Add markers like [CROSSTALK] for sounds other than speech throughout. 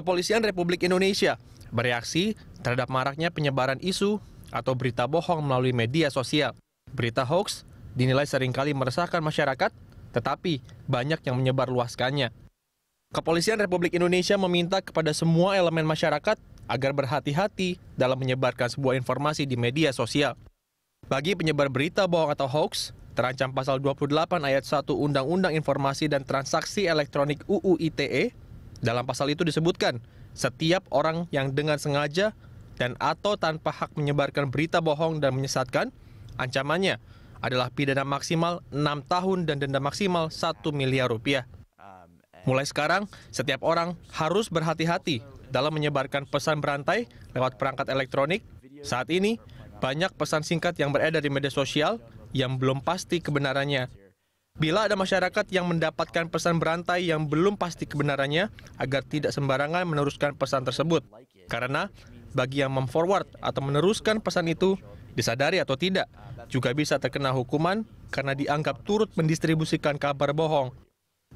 Kepolisian Republik Indonesia bereaksi terhadap maraknya penyebaran isu atau berita bohong melalui media sosial. Berita hoax dinilai seringkali meresahkan masyarakat, tetapi banyak yang menyebar luaskannya. Kepolisian Republik Indonesia meminta kepada semua elemen masyarakat agar berhati-hati dalam menyebarkan sebuah informasi di media sosial. Bagi penyebar berita bohong atau hoax, terancam pasal 28 ayat 1 Undang-Undang Informasi dan Transaksi Elektronik UU ITE dalam pasal itu disebutkan, setiap orang yang dengan sengaja dan atau tanpa hak menyebarkan berita bohong dan menyesatkan, ancamannya adalah pidana maksimal 6 tahun dan denda maksimal 1 miliar rupiah. Mulai sekarang, setiap orang harus berhati-hati dalam menyebarkan pesan berantai lewat perangkat elektronik. Saat ini, banyak pesan singkat yang beredar di media sosial yang belum pasti kebenarannya. Bila ada masyarakat yang mendapatkan pesan berantai yang belum pasti kebenarannya, agar tidak sembarangan meneruskan pesan tersebut. Karena bagi yang memforward atau meneruskan pesan itu, disadari atau tidak, juga bisa terkena hukuman karena dianggap turut mendistribusikan kabar bohong.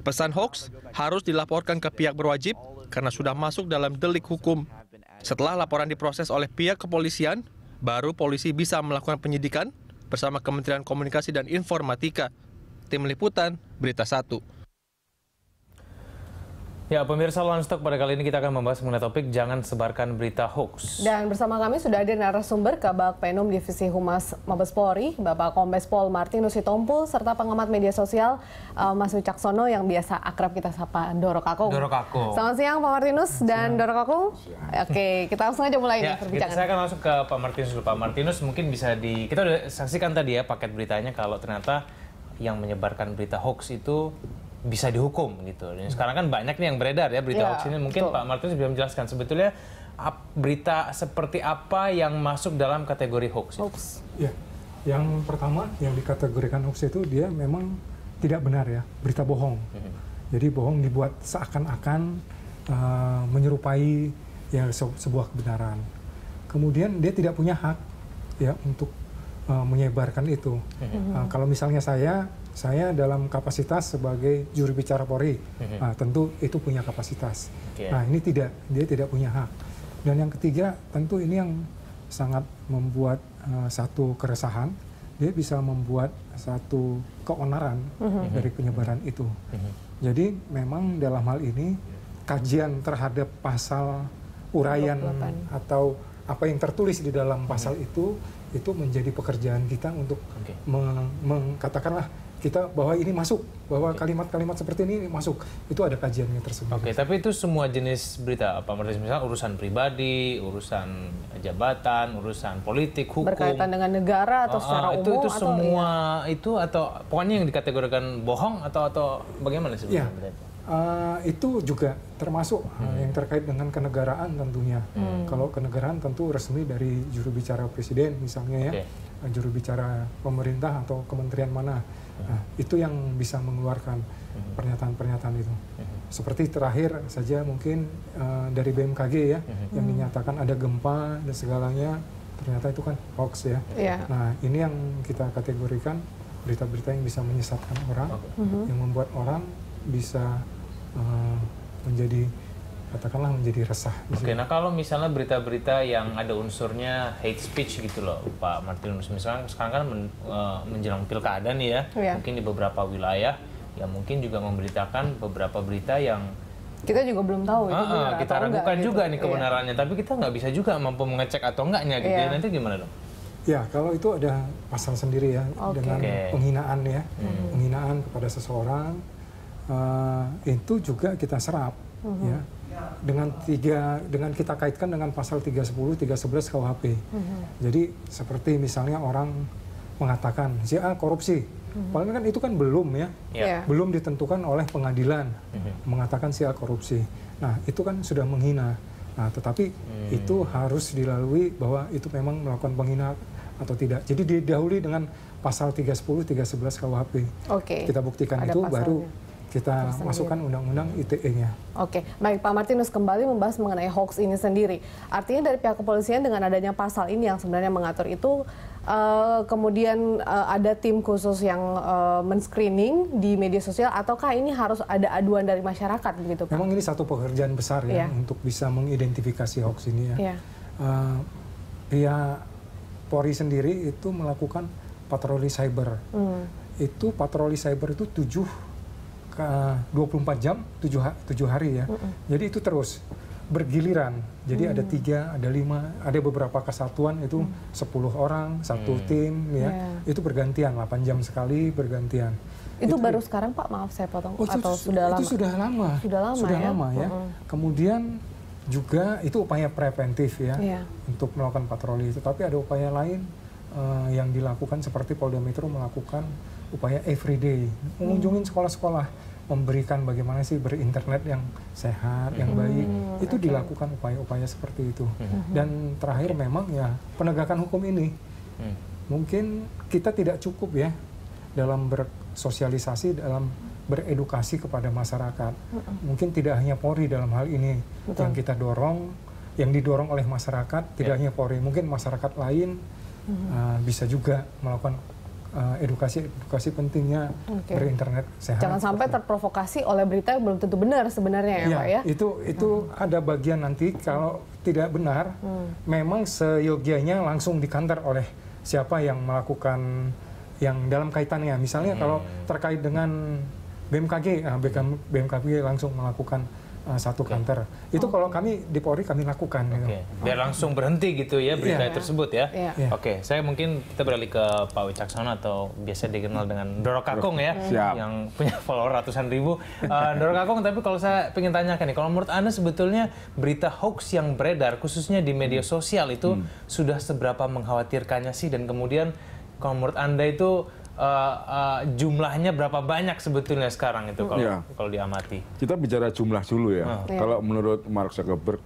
Pesan hoax harus dilaporkan ke pihak berwajib karena sudah masuk dalam delik hukum. Setelah laporan diproses oleh pihak kepolisian, baru polisi bisa melakukan penyidikan bersama Kementerian Komunikasi dan Informatika. Tim Liputan, Berita 1. Ya, pemirsa Landstok pada kali ini kita akan membahas mengenai topik jangan sebarkan berita hoax. Dan bersama kami sudah ada narasumber Kabak Penum Divisi Humas Mabes Polri, Bapak Kombes Pol Martinus Sitompul, serta pengamat media sosial uh, Mas Wicaksono yang biasa akrab kita sapa Doro Kakung. Doro Kakung. Selamat siang Pak Martinus dan siang. Doro Kakung. Siang. Oke, kita langsung aja mulai ya, nih perbincangan. Kita, saya akan langsung ke Pak Martinus dulu. Pak Martinus mungkin bisa di kita udah saksikan tadi ya paket beritanya kalau ternyata yang menyebarkan berita hoax itu bisa dihukum gitu. Dan sekarang kan banyak nih yang beredar ya berita ya, hoax ini. Mungkin betul. Pak Martinus bisa menjelaskan sebetulnya ap, berita seperti apa yang masuk dalam kategori hoax? Hoax. Ya, yang pertama yang dikategorikan hoax itu dia memang tidak benar ya, berita bohong. Mhm. Jadi bohong dibuat seakan-akan uh, menyerupai ya sebuah kebenaran. Kemudian dia tidak punya hak ya untuk uh, menyebarkan itu. Mm-hmm. Uh, kalau misalnya saya, saya dalam kapasitas sebagai juru bicara Polri, mm-hmm. uh, tentu itu punya kapasitas. Okay. Nah ini tidak, dia tidak punya hak. Dan yang ketiga, tentu ini yang sangat membuat uh, satu keresahan. Dia bisa membuat satu keonaran mm-hmm. dari penyebaran itu. Mm-hmm. Jadi memang dalam hal ini kajian terhadap pasal uraian atau apa yang tertulis di dalam pasal hmm. itu itu menjadi pekerjaan kita untuk okay. meng, kita bahwa ini masuk bahwa kalimat-kalimat seperti ini masuk itu ada kajiannya tersebut. Oke, okay, tapi itu semua jenis berita apa misalnya urusan pribadi, urusan jabatan, urusan politik, hukum berkaitan dengan negara atau uh, secara itu, umum itu semua atau, iya? itu atau pokoknya yang dikategorikan bohong atau atau bagaimana iya. sebenarnya? Ya, Ah, itu juga termasuk ah, hmm. yang terkait dengan kenegaraan tentunya. Hmm. Kalau kenegaraan tentu resmi dari juru bicara presiden misalnya okay. ya, ah, juru bicara pemerintah atau kementerian mana. Hmm. Nah, itu yang bisa mengeluarkan hmm. pernyataan-pernyataan itu. Hmm. Seperti terakhir saja mungkin uh, dari BMKG ya hmm. yang dinyatakan ada gempa dan segalanya ternyata itu kan hoax ya. Yeah. Nah, ini yang kita kategorikan berita-berita yang bisa menyesatkan orang, okay. Mm-hmm. yang membuat orang bisa Eh, menjadi katakanlah menjadi resah. Oke, nah kalau misalnya berita-berita yang ada unsurnya hate speech gitu loh, Pak Martinus. Misalnya sekarang kan men, uh, menjelang pilkada nih ya, yeah. mungkin di beberapa wilayah, ya mungkin juga memberitakan beberapa berita yang kita juga belum tahu. Uh, uh, kita ragukan enggak, gitu. juga nih kebenarannya, yeah. tapi kita nggak bisa juga mampu mengecek atau enggaknya gitu. Yeah. Iya. Nanti gimana dong? Ya, kalau itu ada pasal sendiri ya okay. dengan penghinaan ya, hmm. penghinaan kepada seseorang uh, itu juga kita serap uh ya dengan tiga dengan kita kaitkan dengan pasal 310 311 KUHP. Uh -huh. Jadi seperti misalnya orang mengatakan si A korupsi. Mm-hmm. Paling kan itu kan belum ya. Yeah. Ya. Belum ditentukan oleh pengadilan mm-hmm. mengatakan si A korupsi. Nah, itu kan sudah menghina. Nah, tetapi hmm. itu harus dilalui bahwa itu memang melakukan penghina atau tidak. Jadi didahului dengan pasal 310 311 KUHP. Okay. Kita buktikan Ada itu pasalnya. baru kita tersendiri. masukkan undang-undang ITE-nya. Oke, baik Pak Martinus kembali membahas mengenai hoax ini sendiri. Artinya dari pihak kepolisian dengan adanya pasal ini yang sebenarnya mengatur itu uh, kemudian uh, ada tim khusus yang uh, menscreening di media sosial ataukah ini harus ada aduan dari masyarakat begitu Pak? Memang ini satu pekerjaan besar ya yeah. untuk bisa mengidentifikasi hoax ini ya. Yeah. Iya. Uh, pihak Polri sendiri itu melakukan patroli cyber. Mm. Itu patroli cyber itu tujuh 24 jam 7 7 hari ya. Mm -mm. Jadi itu terus bergiliran. Jadi mm. ada tiga, ada lima, ada beberapa kesatuan itu mm. 10 orang, satu mm. tim ya. Yeah. Itu bergantian 8 jam sekali bergantian. Itu, itu baru sekarang Pak, maaf saya potong oh, atau sudah lama? Itu sudah lama. Sudah lama sudah ya. Lama, ya. Mm -hmm. Kemudian juga itu upaya preventif ya yeah. untuk melakukan patroli itu, tapi ada upaya lain uh, yang dilakukan seperti Polda Metro melakukan upaya everyday mengunjungi hmm. sekolah-sekolah memberikan bagaimana sih berinternet yang sehat yang hmm, baik itu okay. dilakukan upaya-upaya seperti itu hmm. dan terakhir memang ya penegakan hukum ini hmm. mungkin kita tidak cukup ya dalam bersosialisasi dalam beredukasi kepada masyarakat hmm. mungkin tidak hanya Polri dalam hal ini Betul. yang kita dorong yang didorong oleh masyarakat tidak yeah. hanya Polri mungkin masyarakat lain uh, bisa juga melakukan edukasi ah, edukasi edukasi pentingnya okay. berinternet sehat. Jangan sampai terprovokasi oleh berita yang belum tentu benar sebenarnya ya, ya Pak ya. Itu itu hmm. ada bagian nanti kalau tidak benar hmm. memang seyogianya langsung dikantar oleh siapa yang melakukan yang dalam kaitannya. Misalnya hmm. kalau terkait dengan BMKG, ah, BMKG langsung melakukan Eh, satu okay. kantor. Itu oh. kalau kami di Polri kami lakukan. Okay. Gitu. Biar langsung berhenti gitu ya berita yeah. tersebut ya. Yeah. Iya. Oke, okay. saya mungkin kita beralih ke Pak Wicaksono atau biasa dikenal dengan Doro Kakung ya, Siap. yang [LAUGHS] punya follower ratusan ribu. Uh, [LAUGHS] eh, Doro Kakung, tapi kalau saya ingin tanyakan nih, kalau menurut Anda sebetulnya berita hoax yang beredar khususnya di media hmm. sosial itu hmm. sudah seberapa mengkhawatirkannya sih dan kemudian kalau menurut Anda itu uh, uh, jumlahnya berapa banyak sebetulnya sekarang itu kalau ya. kalau diamati. Kita bicara jumlah dulu ya. Hmm. Iya. Kalau menurut Mark Zuckerberg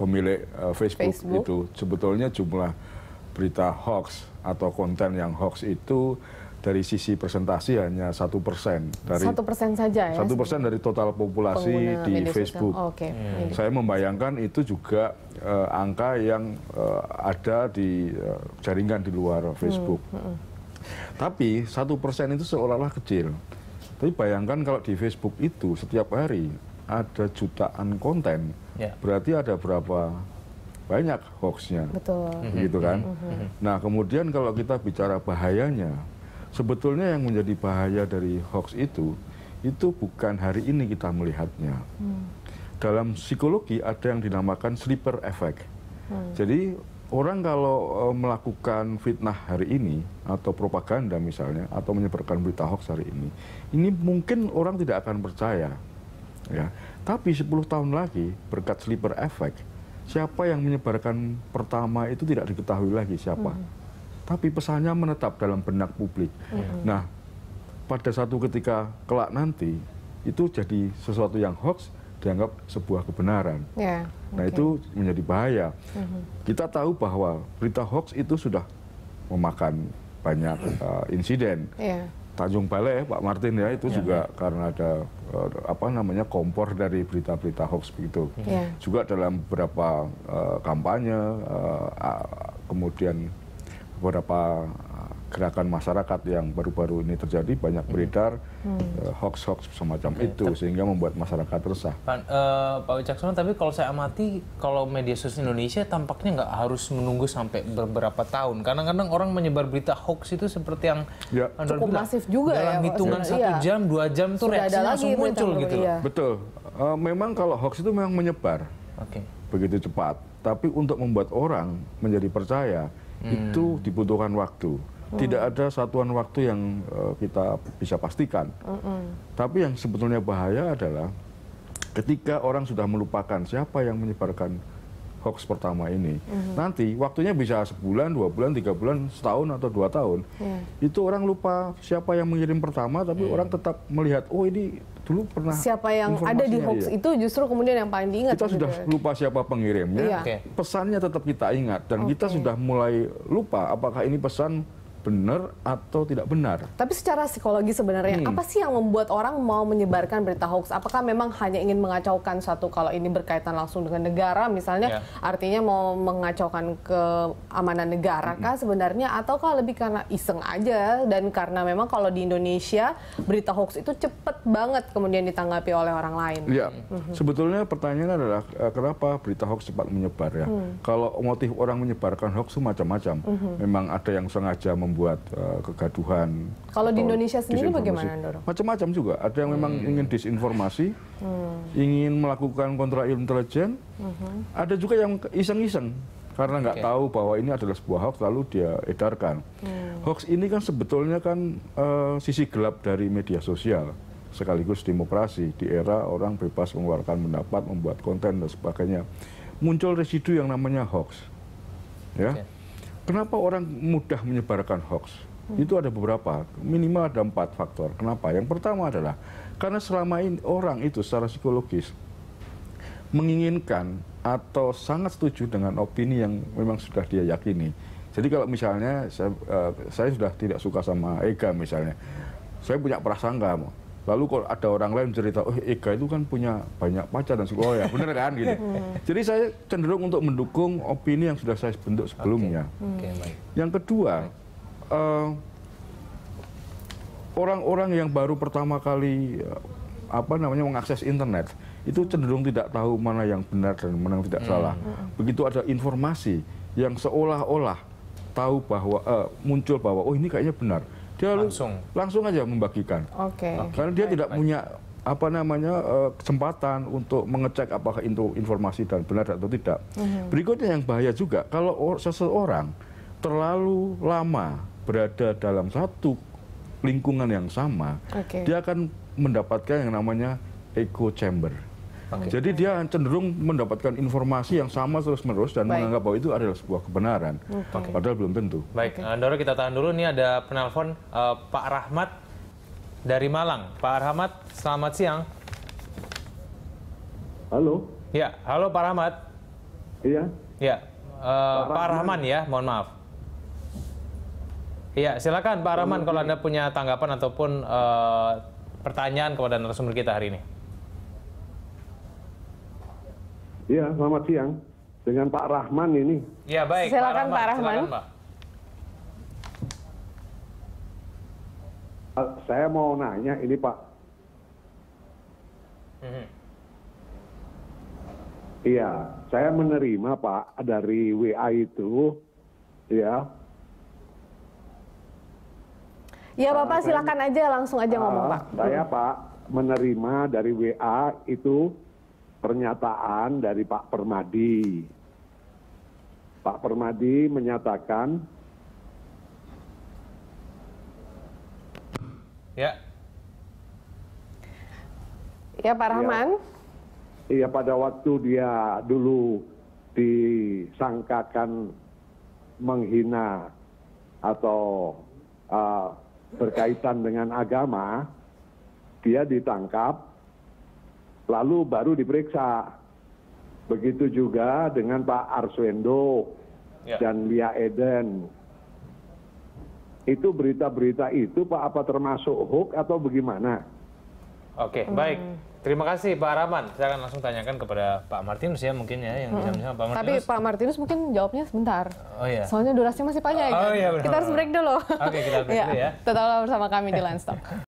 pemilik uh, Facebook, Facebook itu sebetulnya jumlah berita hoax atau konten yang hoax itu dari sisi presentasi hanya satu persen dari satu persen saja ya satu persen dari total populasi di Facebook. Oh, okay. hmm. Saya membayangkan itu juga uh, angka yang uh, ada di uh, jaringan di luar hmm, Facebook. Hmm. Hmm. Tapi satu persen itu seolah-olah kecil. Tapi bayangkan kalau di Facebook itu setiap hari ada jutaan konten, ya. berarti ada berapa banyak hoaxnya, begitu mhm. kan? Mhm. Mhm. Nah kemudian kalau kita bicara bahayanya, sebetulnya yang menjadi bahaya dari hoax itu, itu bukan hari ini kita melihatnya. Hmm. Dalam psikologi ada yang dinamakan sleeper effect. Hmm. Jadi orang kalau eh, melakukan fitnah hari ini atau propaganda misalnya atau menyebarkan berita hoax hari ini, ini mungkin orang tidak akan percaya. Ya. Tapi 10 tahun lagi berkat sleeper effect, siapa yang menyebarkan pertama itu tidak diketahui lagi siapa. -hmm. Tapi pesannya menetap dalam benak publik. -hmm. Nah, pada satu ketika kelak nanti itu jadi sesuatu yang hoax dianggap sebuah kebenaran. Yeah, okay. Nah itu menjadi bahaya. Mm-hmm. Kita tahu bahwa berita hoax itu sudah memakan banyak uh, insiden. Yeah. Tanjung Balai, eh, Pak Martin ya itu yeah. juga karena ada eh, apa namanya kompor dari berita-berita hoax begitu. Yeah. Juga dalam beberapa uh, kampanye, uh, kemudian beberapa gerakan masyarakat yang baru-baru ini terjadi banyak hmm. beredar hmm. Eh, hoax-hoax hmm. uh, semacam okay. itu sehingga membuat masyarakat resah. Pan, uh, Pak Wicaksono, tapi kalau saya amati kalau media sosial Indonesia tampaknya nggak harus menunggu sampai beberapa tahun. Kadang-kadang orang menyebar berita hoax itu seperti yang ya. cukup bilang, masif juga ya, dalam ya, hitungan ya. satu jam dua jam tuh Sudah reaksinya langsung muncul gitu. Iya. Betul. Uh, memang kalau hoax itu memang menyebar. Okay. Begitu cepat. Tapi untuk membuat orang menjadi percaya hmm. itu dibutuhkan waktu. Oh. Tidak ada satuan waktu yang uh, kita bisa pastikan. Tapi yang sebetulnya bahaya adalah ketika orang sudah melupakan siapa yang menyebarkan hoax pertama ini. Mm-hmm. Nanti waktunya bisa sebulan, dua bulan, tiga bulan, setahun atau dua tahun. Yeah. Itu orang lupa siapa yang mengirim pertama, tapi orang tetap melihat, oh ini dulu pernah. Siapa yang ada di hoax ya. itu justru kemudian yang paling diingat. Kita sudah lupa siapa pengirimnya, yeah. okay. pesannya tetap kita ingat dan okay. kita sudah mulai lupa apakah ini pesan benar atau tidak benar. Tapi secara psikologi sebenarnya hmm. apa sih yang membuat orang mau menyebarkan berita hoax? Apakah memang hanya ingin mengacaukan satu kalau ini berkaitan langsung dengan negara misalnya yeah. artinya mau mengacaukan keamanan negara kah hmm. sebenarnya ataukah lebih karena iseng aja dan karena memang kalau di Indonesia berita hoax itu cepat banget kemudian ditanggapi oleh orang lain. Iya. Yeah. Hmm. Sebetulnya pertanyaannya adalah eh, kenapa berita hoax cepat menyebar ya? Hmm. Kalau motif orang menyebarkan hoax itu macam-macam. Hmm. Memang ada yang sengaja membuat membuat uh, kegaduhan. Kalau di Indonesia sendiri bagaimana, Macam-macam juga. Ada yang memang hmm. ingin disinformasi, hmm. ingin melakukan kontra intelijen. Hmm. Ada juga yang iseng-iseng karena nggak okay. tahu bahwa ini adalah sebuah hoax lalu dia edarkan. Hmm. Hoax ini kan sebetulnya kan uh, sisi gelap dari media sosial sekaligus demokrasi di era orang bebas mengeluarkan pendapat, membuat konten dan sebagainya. Muncul residu yang namanya hoax. Ya. Okay Kenapa orang mudah menyebarkan hoax? Hmm. Itu ada beberapa, minimal ada empat faktor. Kenapa? Yang pertama adalah karena selama ini orang itu secara psikologis menginginkan atau sangat setuju dengan opini yang memang sudah dia yakini. Jadi kalau misalnya saya, eh, saya sudah tidak suka sama Ega misalnya, saya punya prasangka Lalu kalau ada orang lain cerita, oh Ega itu kan punya banyak pacar dan sebagainya. Oh ya [LAUGHS] bener kan gitu. Hmm. Jadi saya cenderung untuk mendukung opini yang sudah saya bentuk sebelumnya. Okay. Hmm. Okay, yang kedua, eh, orang-orang uh, yang baru pertama kali uh, apa namanya mengakses internet itu cenderung tidak tahu mana yang benar dan mana yang tidak hmm. salah. Hmm. Begitu ada informasi yang seolah-olah tahu bahwa uh, muncul bahwa oh ini kayaknya benar dia langsung langsung aja membagikan. Oke. Okay. Karena dia baik, tidak baik. punya apa namanya uh, kesempatan untuk mengecek apakah itu informasi dan benar atau tidak. Mm -hmm. Berikutnya yang bahaya juga kalau seseorang terlalu lama berada dalam satu lingkungan yang sama, okay. dia akan mendapatkan yang namanya echo chamber. Okay. Jadi dia cenderung mendapatkan informasi yang sama terus-menerus dan Baik. menganggap bahwa itu adalah sebuah kebenaran. Okay. Padahal belum tentu. Baik, okay. Doro eh, kita tahan dulu. Ini ada penelpon uh, Pak Rahmat dari Malang. Pak Rahmat, selamat siang. Halo. Ya, halo Pak Rahmat. Iya. Ya, uh, Pak, Pak Rahman ya, mohon maaf. Iya, silakan Pak Rahman kalau iya. Anda punya tanggapan ataupun uh, pertanyaan kepada narasumber kita hari ini. Iya, selamat siang. Dengan Pak Rahman ini. Iya, baik. Silakan Pak Rahman. Pak Rahman. Silakan, Pak. Uh, saya mau nanya ini Pak. Mm -hmm. Iya, saya menerima Pak dari WA itu, ya. Ya Bapak uh, silakan aja langsung aja uh, ngomong Pak. Eh, saya Pak menerima dari WA itu pernyataan dari Pak Permadi. Pak Permadi menyatakan Ya. Ya, Pak ya. Rahman. Iya, pada waktu dia dulu disangkakan menghina atau uh, berkaitan dengan agama, dia ditangkap lalu baru diperiksa. Begitu juga dengan Pak Arswendo ya. dan Lia Eden. Itu berita-berita itu Pak apa termasuk hoax atau bagaimana? Oke, hmm. baik. Terima kasih Pak Rahman. Saya akan langsung tanyakan kepada Pak Martinus ya mungkin ya yang hmm. bisa menjawab Pak Martinus. Tapi Pak Martinus mungkin jawabnya sebentar. Oh iya. Soalnya durasinya masih panjang. Ya. Oh, kan? iya benar. Kita harus break dulu. Oke, okay, kita break [LAUGHS] iya. dulu ya. Tetaplah bersama kami di Line